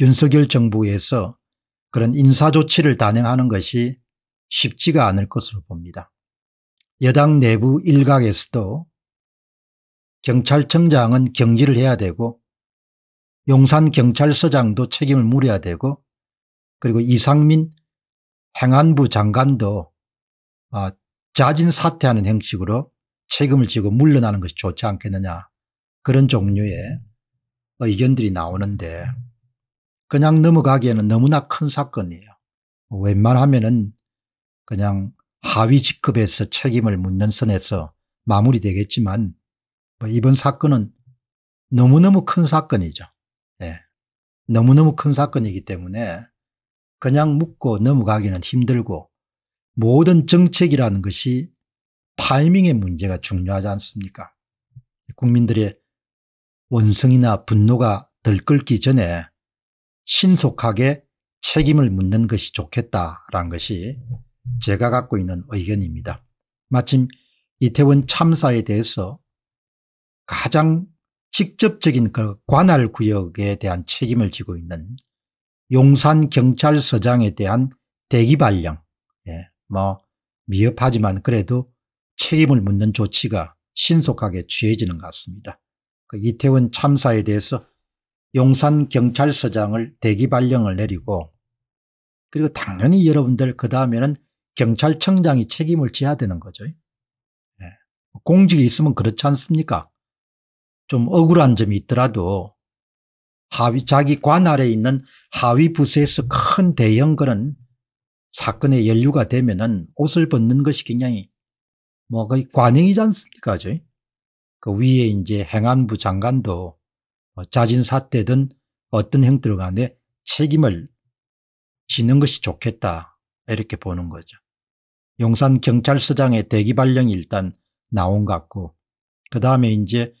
윤석열 정부에서 그런 인사조치를 단행하는 것이 쉽지가 않을 것으로 봅니다. 여당 내부 일각에서도 경찰청장은 경질을 해야 되고 용산경찰서장도 책임을 물어야 되고 그리고 이상민 행안부 장관도 아, 자진 사퇴하는 형식으로 책임을 지고 물러나는 것이 좋지 않겠느냐 그런 종류의 의견들이 나오는데 그냥 넘어가기에는 너무나 큰 사건이에요. 웬만하면은 그냥 하위 직급에서 책임을 묻는 선에서 마무리되겠지만 뭐 이번 사건은 너무너무 큰 사건이죠. 네. 너무너무 큰 사건이기 때문에 그냥 묻고 넘어가기는 힘들고 모든 정책이라는 것이 타이밍의 문제가 중요하지 않습니까? 국민들의 원성이나 분노가 들끓기 전에 신속하게 책임을 묻는 것이 좋겠다라는 것이 제가 갖고 있는 의견입니다. 마침 이태원 참사에 대해서 가장 직접적인 그 관할 구역에 대한 책임을 지고 있는 용산 경찰서장에 대한 대기 발령, 예, 뭐 미흡하지만 그래도 책임을 묻는 조치가 신속하게 취해지는 것 같습니다. 그 이태원 참사에 대해서 용산경찰서장을 대기발령을 내리고 그리고 당연히 여러분들 그 다음에는 경찰청장이 책임을 져야 되는 거죠. 예. 공직이 있으면 그렇지 않습니까? 좀 억울한 점이 있더라도 하위 자기 관 아래 있는 하위 부서에서 큰 대형 그런 사건의 연루가 되면은 옷을 벗는 것이 굉장히 뭐 거의 관행이지 않습니까? 그 위에 이제 행안부 장관도 뭐 자진 사퇴든 어떤 형태로 간에 책임을 지는 것이 좋겠다 이렇게 보는 거죠. 용산 경찰서장의 대기 발령이 일단 나온 것 같고 그 다음에 이제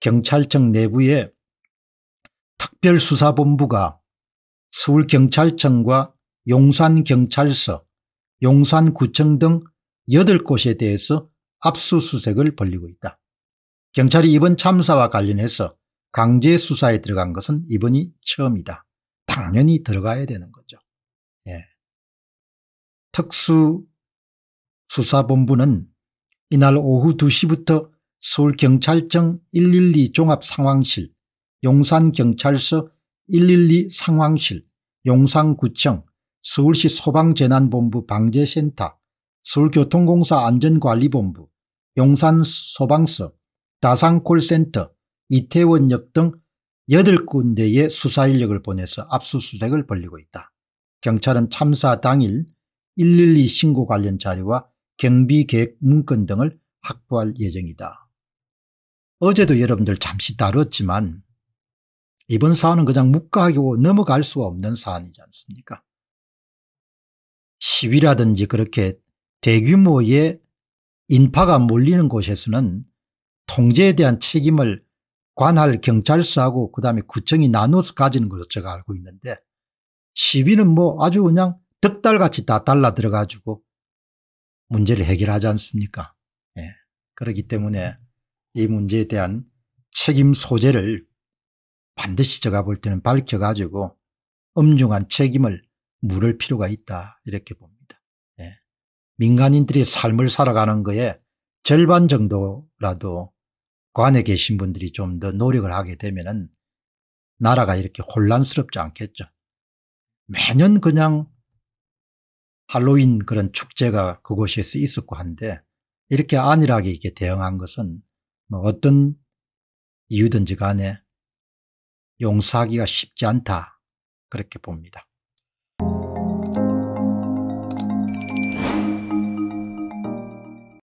경찰청 내부에 특별수사본부가 서울경찰청과 용산경찰서, 용산구청 등 8곳에 대해서 압수수색을 벌리고 있다. 경찰이 이번 참사와 관련해서 강제 수사에 들어간 것은 이번이 처음이다. 당연히 들어가야 되는 거죠. 예. 특수수사본부는 이날 오후 2시부터 서울경찰청 112 종합상황실, 용산경찰서 112 상황실, 용산구청, 서울시 소방재난본부 방재센터, 서울교통공사 안전관리본부, 용산소방서, 다산콜센터, 이태원역 등 8군데에 수사인력을 보내서 압수수색을 벌리고 있다. 경찰은 참사 당일 112 신고 관련 자료와 경비계획 문건 등을 확보할 예정이다. 어제도 여러분들 잠시 다뤘지만 이번 사안은 그냥 묵과하고 넘어갈 수가 없는 사안이지 않습니까? 시위라든지 그렇게 대규모의 인파가 몰리는 곳에서는 통제에 대한 책임을 관할 경찰서하고 그다음에 구청이 나눠서 가지는 걸로 제가 알고 있는데 시비는 뭐 아주 그냥 득달같이 다 달라 들어가지고 문제를 해결하지 않습니까 예. 그렇기 때문에 이 문제에 대한 책임 소재를 반드시 제가 볼 때는 밝혀가지고 엄중한 책임을 물을 필요가 있다 이렇게 봅니다. 예. 민간인들이 삶을 살아가는 거에 절반 정도라도 관에 계신 분들이 좀 더 노력을 하게 되면은 나라가 이렇게 혼란스럽지 않겠죠. 매년 그냥 할로윈 그런 축제가 그곳에서 있었고 한데 이렇게 안일하게 이렇게 대응한 것은 뭐 어떤 이유든지 간에 용서하기가 쉽지 않다 그렇게 봅니다.